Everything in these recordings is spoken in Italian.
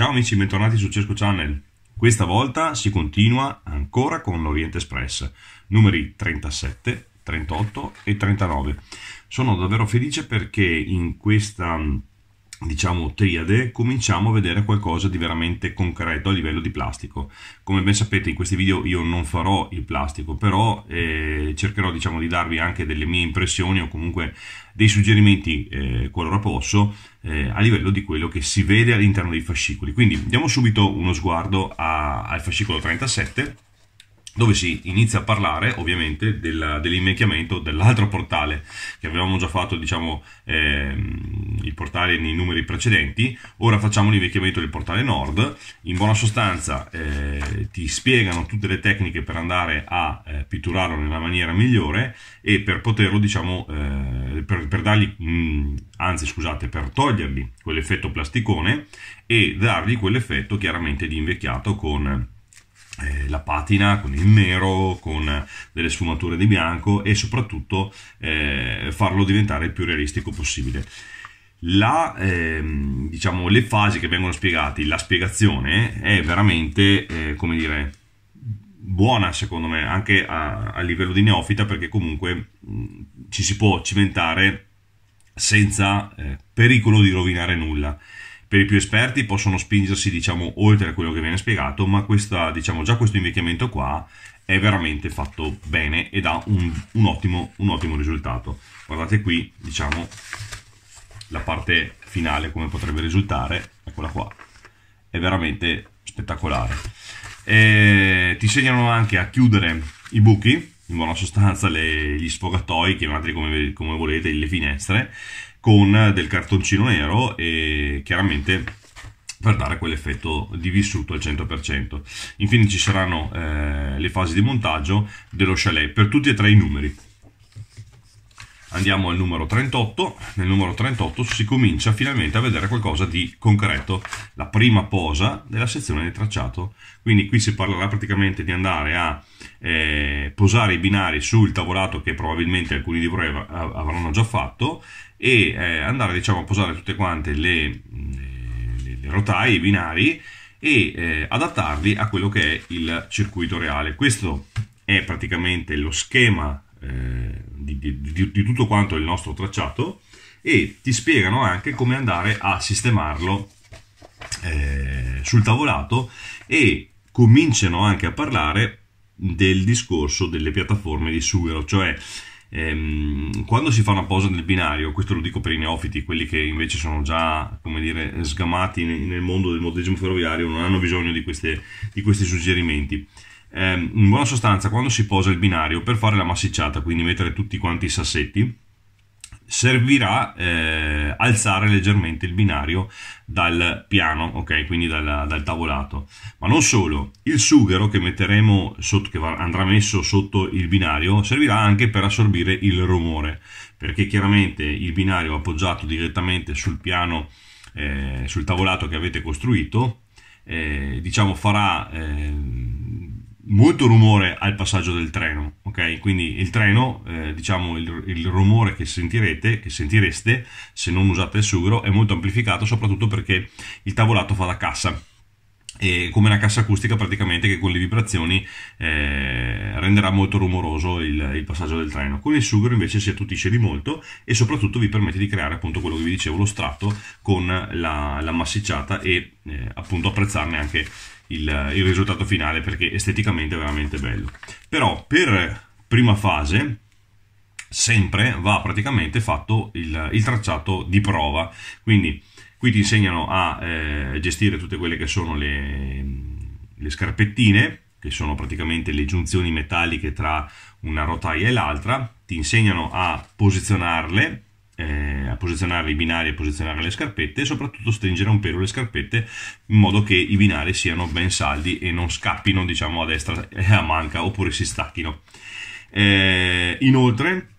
Ciao amici, bentornati su Cesco Channel. Questa volta si continua ancora con l'Oriente Express, numeri 37, 38 e 39. Sono davvero felice perché in questa diciamo triade, cominciamo a vedere qualcosa di veramente concreto a livello di plastico. Come ben sapete in questi video io non farò il plastico, però eh, cercherò diciamo, di darvi anche delle mie impressioni o comunque dei suggerimenti, eh, qualora posso, eh, a livello di quello che si vede all'interno dei fascicoli. Quindi diamo subito uno sguardo a, al fascicolo 37 dove si inizia a parlare ovviamente del, dell'invecchiamento dell'altro portale che avevamo già fatto diciamo ehm, il portale nei numeri precedenti ora facciamo l'invecchiamento del portale nord in buona sostanza eh, ti spiegano tutte le tecniche per andare a eh, pitturarlo nella maniera migliore e per poterlo diciamo eh, per, per, dargli mh, mm, anzi scusate per togliergli quell'effetto plasticone e dargli quell'effetto chiaramente di invecchiato con eh, la patina con il nero, con delle sfumature di bianco e soprattutto eh, farlo diventare il più realistico possibile. La, ehm, diciamo, le fasi che vengono spiegate, la spiegazione è veramente, eh, come dire, buona secondo me, anche a, a livello di neofita, perché comunque mh, mm, ci si può cimentare senza eh, pericolo di rovinare nulla. Per i più esperti possono spingersi diciamo oltre a quello che viene spiegato, ma questa, diciamo, già questo invecchiamento qua è veramente fatto bene e dà un, un, ottimo, un ottimo risultato. Guardate qui, diciamo, la parte finale come potrebbe risultare, eccola qua, è veramente spettacolare. E eh, ti insegnano anche a chiudere i buchi in buona sostanza le, gli sfogatoi, chiamateli come, come, volete, le finestre, con del cartoncino nero e chiaramente per dare quell'effetto di vissuto al 100%. Infine ci saranno eh, le fasi di montaggio dello chalet per tutti e tre i numeri. Andiamo al numero 38, nel numero 38 si comincia finalmente a vedere qualcosa di concreto, la prima posa della sezione di tracciato, quindi qui si parlerà praticamente di andare a eh, posare i binari sul tavolato che probabilmente alcuni di voi av- avranno già fatto e eh, andare diciamo, a posare tutte quante le, mm, le, le rotaie, i binari e eh, adattarli a quello che è il circuito reale. Questo è praticamente lo schema eh, di, di, di tutto quanto il nostro tracciato e ti spiegano anche come andare a sistemarlo eh, sul tavolato e cominciano anche a parlare del discorso delle piattaforme di sughero, cioè ehm, quando si fa una posa nel binario, questo lo dico per i neofiti, quelli che invece sono già come dire, sgamati nel mondo del modellismo ferroviario, non hanno bisogno di, queste, di questi suggerimenti eh, in buona sostanza quando si posa il binario per fare la massicciata, quindi mettere tutti quanti i sassetti, servirà eh, alzare leggermente il binario dal piano, ok? Quindi dal, dal, tavolato. Ma non solo, il sughero che metteremo sotto, che andrà messo sotto il binario, servirà anche per assorbire il rumore, perché chiaramente il binario appoggiato direttamente sul piano, eh, sul tavolato che avete costruito, eh, diciamo farà ehm, molto rumore al passaggio del treno, ok? Quindi il treno, eh, diciamo il, il, rumore che sentirete, che sentireste se non usate il sughero, è molto amplificato soprattutto perché il tavolato fa da cassa e come una cassa acustica praticamente che con le vibrazioni eh, renderà molto rumoroso il, il, passaggio del treno. Con il sughero invece si attutisce di molto e soprattutto vi permette di creare appunto quello che vi dicevo, lo strato con la, la massicciata e eh, appunto apprezzarne anche il, il risultato finale perché esteticamente è veramente bello. Però per prima fase sempre va praticamente fatto il, il tracciato di prova, quindi Qui ti insegnano a eh, gestire tutte quelle che sono le, le scarpettine, che sono praticamente le giunzioni metalliche tra una rotaia e l'altra, ti insegnano a posizionarle, eh, a posizionare i binari, a posizionare le scarpette e soprattutto stringere un pelo le scarpette in modo che i binari siano ben saldi e non scappino diciamo a destra e a manca oppure si stacchino. Eh, inoltre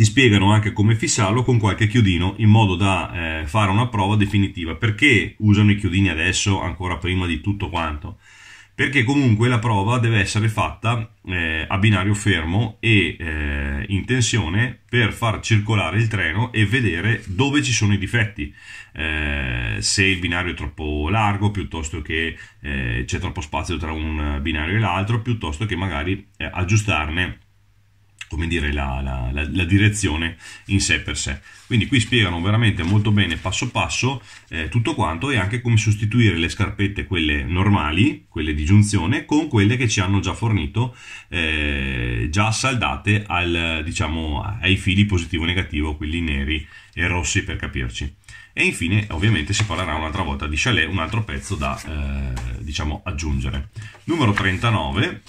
ti spiegano anche come fissarlo con qualche chiodino in modo da eh, fare una prova definitiva. Perché usano i chiodini adesso ancora prima di tutto quanto? Perché comunque la prova deve essere fatta eh, a binario fermo e eh, in tensione per far circolare il treno e vedere dove ci sono i difetti. Eh, se il binario è troppo largo, piuttosto che eh, c'è troppo spazio tra un binario e l'altro, piuttosto che magari eh, aggiustarne come dire, la, la, la, la, direzione in sé per sé. Quindi qui spiegano veramente molto bene passo passo eh, tutto quanto e anche come sostituire le scarpette, quelle normali, quelle di giunzione, con quelle che ci hanno già fornito, eh, già saldate al, diciamo, ai fili positivo e negativo, quelli neri e rossi per capirci. E infine ovviamente si parlerà un'altra volta di chalet, un altro pezzo da eh, diciamo, aggiungere. Numero 39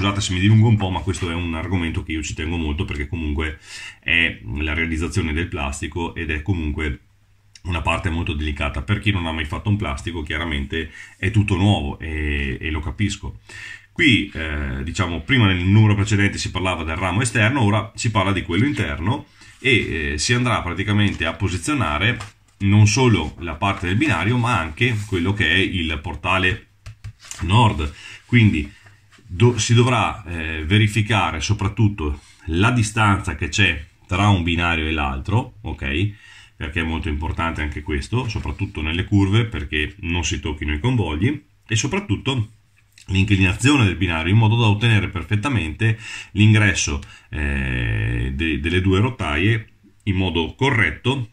scusate se mi dilungo un po', ma questo è un argomento che io ci tengo molto perché comunque è la realizzazione del plastico ed è comunque una parte molto delicata. Per chi non ha mai fatto un plastico, chiaramente è tutto nuovo e, e lo capisco. Qui, eh, diciamo, prima nel numero precedente si parlava del ramo esterno, ora si parla di quello interno e eh, si andrà praticamente a posizionare non solo la parte del binario, ma anche quello che è il portale nord. Quindi do, si dovrà eh, verificare soprattutto la distanza che c'è tra un binario e l'altro, ok? Perché è molto importante anche questo, soprattutto nelle curve, perché non si tocchino i convogli e soprattutto l'inclinazione del binario in modo da ottenere perfettamente l'ingresso eh, de, delle due rotaie in modo corretto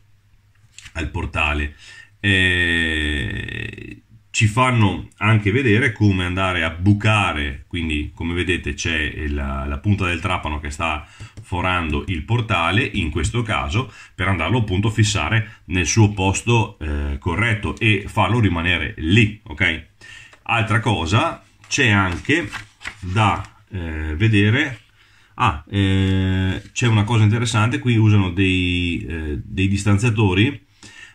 al portale. Eh, ci fanno anche vedere come andare a bucare, quindi come vedete c'è la, la, punta del trapano che sta forando il portale, in questo caso per andarlo appunto a fissare nel suo posto eh, corretto e farlo rimanere lì, ok? Altra cosa, c'è anche da eh, vedere Ah, eh, c'è una cosa interessante, qui usano dei, eh, dei distanziatori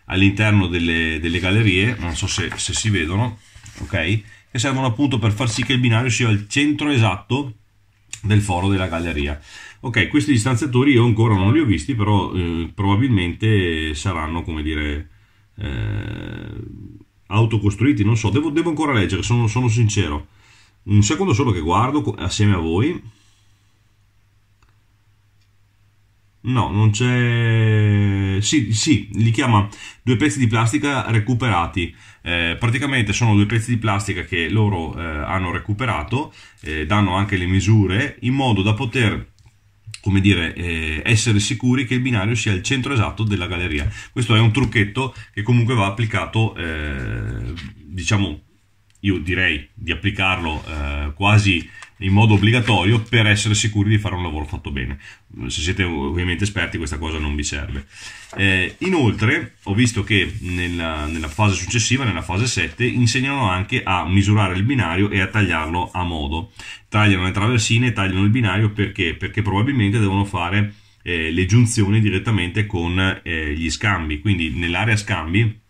all'interno delle, delle, gallerie, non so se, se si vedono, ok? Che servono appunto per far sì che il binario sia al centro esatto del foro della galleria. Ok, questi distanziatori io ancora non li ho visti, però eh, probabilmente saranno, come dire, eh, autocostruiti, non so, devo, devo ancora leggere, sono, sono sincero. Un secondo solo che guardo assieme a voi. No, non c'è... Sì, sì, li chiama due pezzi di plastica recuperati. Eh, praticamente sono due pezzi di plastica che loro eh, hanno recuperato, eh, danno anche le misure, in modo da poter come dire, eh, essere sicuri che il binario sia il centro esatto della galleria. Questo è un trucchetto che comunque va applicato, eh, diciamo, io direi di applicarlo eh, quasi in modo obbligatorio per essere sicuri di fare un lavoro fatto bene. Se siete ovviamente esperti questa cosa non vi serve. Eh, inoltre ho visto che nella, nella, fase successiva, nella fase 7, insegnano anche a misurare il binario e a tagliarlo a modo. Tagliano le traversine, tagliano il binario perché? Perché probabilmente devono fare eh, le giunzioni direttamente con eh, gli scambi. Quindi nell'area scambi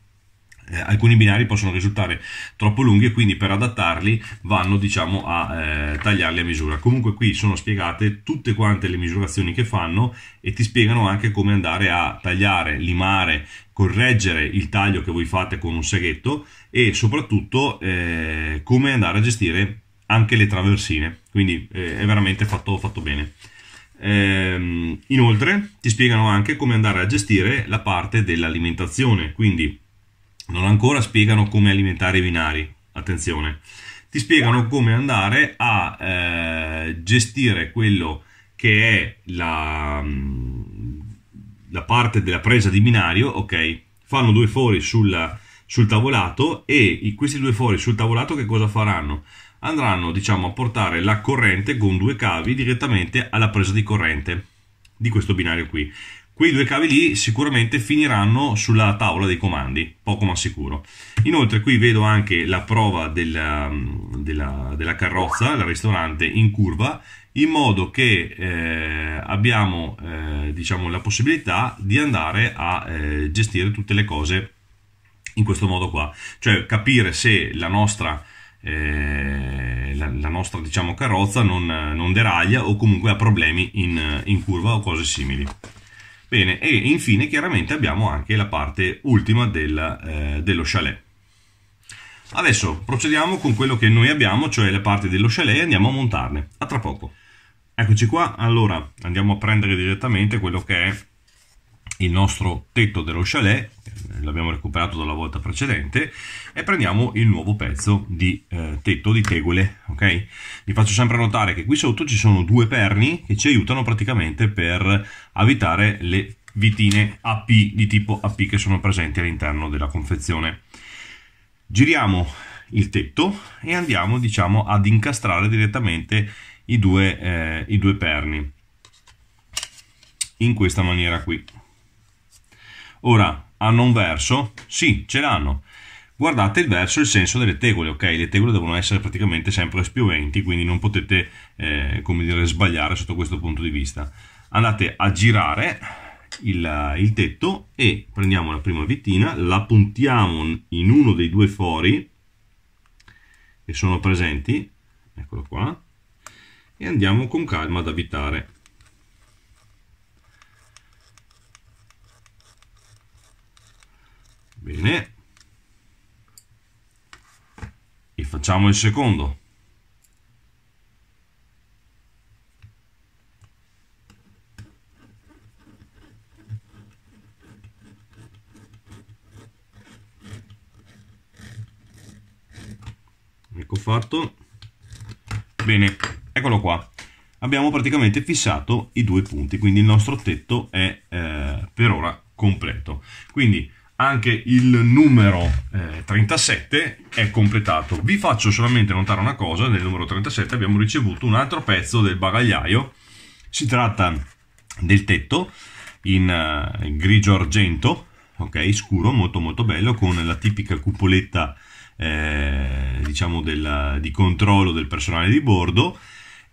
eh, alcuni binari possono risultare troppo lunghi e quindi per adattarli vanno diciamo a eh, tagliarli a misura comunque qui sono spiegate tutte quante le misurazioni che fanno e ti spiegano anche come andare a tagliare limare correggere il taglio che voi fate con un seghetto e soprattutto eh, come andare a gestire anche le traversine quindi eh, è veramente fatto, fatto bene ehm, inoltre ti spiegano anche come andare a gestire la parte dell'alimentazione quindi non ancora spiegano come alimentare i binari, attenzione, ti spiegano come andare a eh, gestire quello che è la, mm, la, parte della presa di binario, ok? Fanno due fori sulla, sul tavolato e questi due fori sul tavolato che cosa faranno? Andranno diciamo a portare la corrente con due cavi direttamente alla presa di corrente di questo binario qui. Quei due cavi lì sicuramente finiranno sulla tavola dei comandi, poco ma sicuro. Inoltre qui vedo anche la prova della, um, della, della carrozza, del ristorante, in curva, in modo che eh, abbiamo eh, diciamo, la possibilità di andare a eh, gestire tutte le cose in questo modo qua. Cioè capire se la nostra... Eh, la, la, nostra diciamo, carrozza non, non, deraglia o comunque ha problemi in, in curva o cose simili. Bene, e infine chiaramente abbiamo anche la parte ultima del, eh, dello chalet. Adesso procediamo con quello che noi abbiamo, cioè le parti dello chalet, e andiamo a montarne. A tra poco. Eccoci qua, allora andiamo a prendere direttamente quello che è il nostro tetto dello chalet, l'abbiamo recuperato dalla volta precedente e prendiamo il nuovo pezzo di eh, tetto di tegole ok vi faccio sempre notare che qui sotto ci sono due perni che ci aiutano praticamente per avvitare le vitine AP di tipo AP che sono presenti all'interno della confezione giriamo il tetto e andiamo diciamo ad incastrare direttamente i due, eh, i due perni in questa maniera qui ora hanno un verso? Sì, ce l'hanno. Guardate il verso e il senso delle tegole, ok? Le tegole devono essere praticamente sempre spioventi, quindi non potete, eh, come dire, sbagliare sotto questo punto di vista. Andate a girare il, il tetto e prendiamo la prima vitina, la puntiamo in uno dei due fori che sono presenti, eccolo qua, e andiamo con calma ad avvitare. Bene. E facciamo il secondo. Ecco fatto. Bene, eccolo qua. Abbiamo praticamente fissato i due punti, quindi il nostro tetto è eh, per ora completo. Quindi anche il numero eh, 37 è completato. Vi faccio solamente notare una cosa, nel numero 37 abbiamo ricevuto un altro pezzo del bagagliaio, si tratta del tetto in, eh, in grigio argento, ok, scuro, molto molto bello, con la tipica cupoletta eh, diciamo della, di controllo del personale di bordo.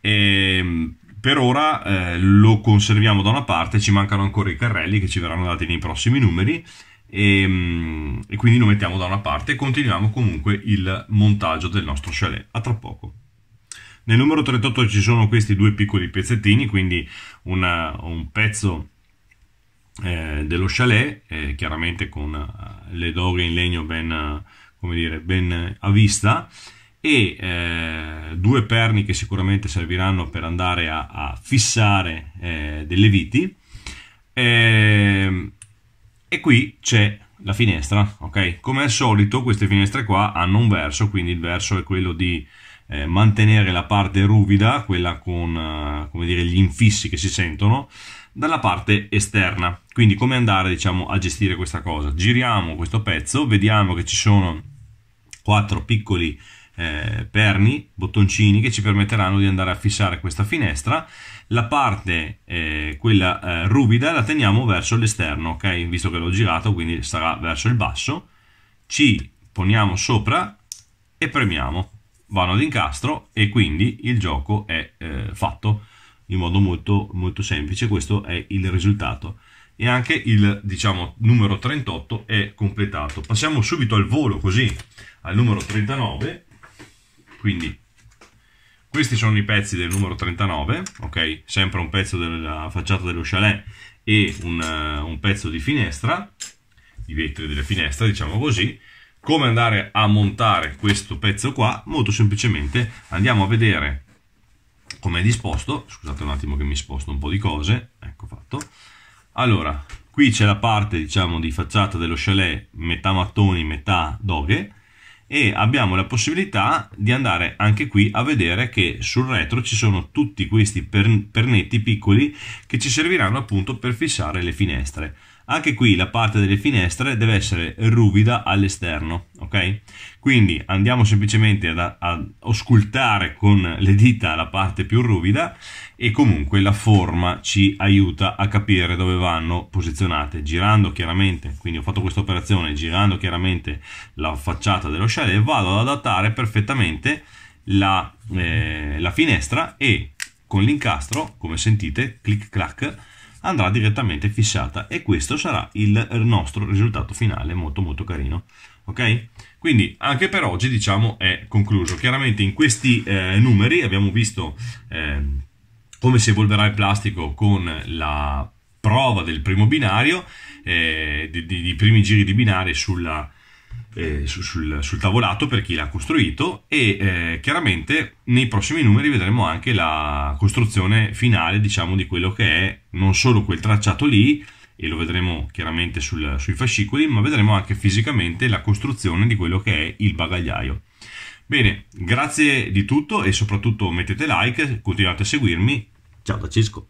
E, ehm, per ora eh, lo conserviamo da una parte, ci mancano ancora i carrelli che ci verranno dati nei prossimi numeri e, ehm, e quindi lo mettiamo da una parte e continuiamo comunque il montaggio del nostro chalet. A tra poco. Nel numero 38 ci sono questi due piccoli pezzettini, quindi una, un pezzo eh, dello chalet, eh, chiaramente con eh, le doghe in legno ben, dire, ben eh, a vista, e eh, due perni che sicuramente serviranno per andare a, a fissare delle viti. Eh, e qui c'è la finestra, ok? Come al solito queste finestre qua hanno un verso, quindi il verso è quello di eh, mantenere la parte ruvida, quella con eh, come dire, gli infissi che si sentono, dalla parte esterna. Quindi come andare diciamo, a gestire questa cosa? Giriamo questo pezzo, vediamo che ci sono quattro piccoli eh, perni, bottoncini che ci permetteranno di andare a fissare questa finestra. La parte, eh, quella eh, ruvida, la teniamo verso l'esterno, ok? Visto che l'ho girato, quindi sarà verso il basso. Ci poniamo sopra e premiamo. Vanno ad incastro e quindi il gioco è eh, fatto in modo molto, molto semplice. Questo è il risultato e anche il diciamo numero 38 è completato passiamo subito al volo così al numero 39 quindi questi sono i pezzi del numero 39, ok? Sempre un pezzo della facciata dello chalet e un, uh, un pezzo di finestra, i vetri delle finestre, diciamo così. Come andare a montare questo pezzo qua? Molto semplicemente andiamo a vedere come è disposto. Scusate un attimo che mi sposto un po' di cose. Ecco fatto. Allora, qui c'è la parte, diciamo, di facciata dello chalet, metà mattoni, metà doghe e abbiamo la possibilità di andare anche qui a vedere che sul retro ci sono tutti questi pernetti piccoli che ci serviranno appunto per fissare le finestre. Anche qui la parte delle finestre deve essere ruvida all'esterno, ok? Quindi andiamo semplicemente ad, ad, oscultare con le dita la parte più ruvida e comunque la forma ci aiuta a capire dove vanno posizionate girando chiaramente quindi ho fatto questa operazione girando chiaramente la facciata dello chalet vado ad adattare perfettamente la, eh, la finestra e con l'incastro come sentite clic clac andrà direttamente fissata e questo sarà il nostro risultato finale molto molto carino ok quindi anche per oggi diciamo è concluso chiaramente in questi eh, numeri abbiamo visto eh, come si evolverà il plastico con la prova del primo binario, eh, di, di, di, primi giri di binari sulla, eh, su, sul, sul, tavolato per chi l'ha costruito e eh, chiaramente nei prossimi numeri vedremo anche la costruzione finale diciamo di quello che è non solo quel tracciato lì e lo vedremo chiaramente sul, sui fascicoli ma vedremo anche fisicamente la costruzione di quello che è il bagagliaio. Bene, grazie di tutto e soprattutto mettete like, continuate a seguirmi. Ciao da Cisco.